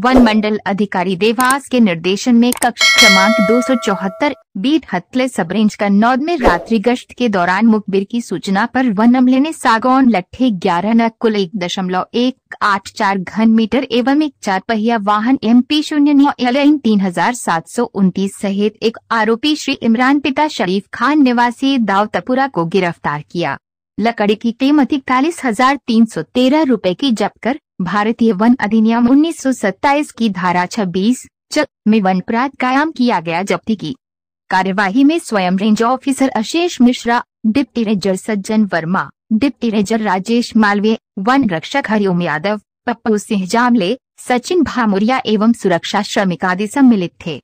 one मंडल अधिकारी देवास के निर्देशन में कक्ष क्रमांक दो सौ चौहत्तर बीट हथले सब रेंज नौ में रात्रि गश्त के दौरान मुखबिर की सूचना पर वन अमले ने सागौन लट्ठे ग्यारह न कुल एक दशमलव एक आठ चार घन मीटर एवं एक चार पहिया वाहन एम पी शून्य नौ एल तीन हजार सात सौ उन्तीस सहित एक आरोपी श्री इमरान पिता शरीफ खान निवासी दावतपुरा को गिरफ्तार किया लकड़ी की कीमत इकतालीस हजार तीन सौ तेरह रूपए की जब्त कर भारतीय वन अधिनियम 1927 की धारा 26 में वन अपराध कायम किया गया जब्ती की कार्यवाही में स्वयं रेंज ऑफिसर अशेष Mishra deputy ranger Sajjan Verma deputy ranger Rajesh Malviya वन रक्षक हरिओम यादव पप्पू सिंह जामले सचिन भामुरिया एवं सुरक्षा श्रमिक आदि सम्मिलित थे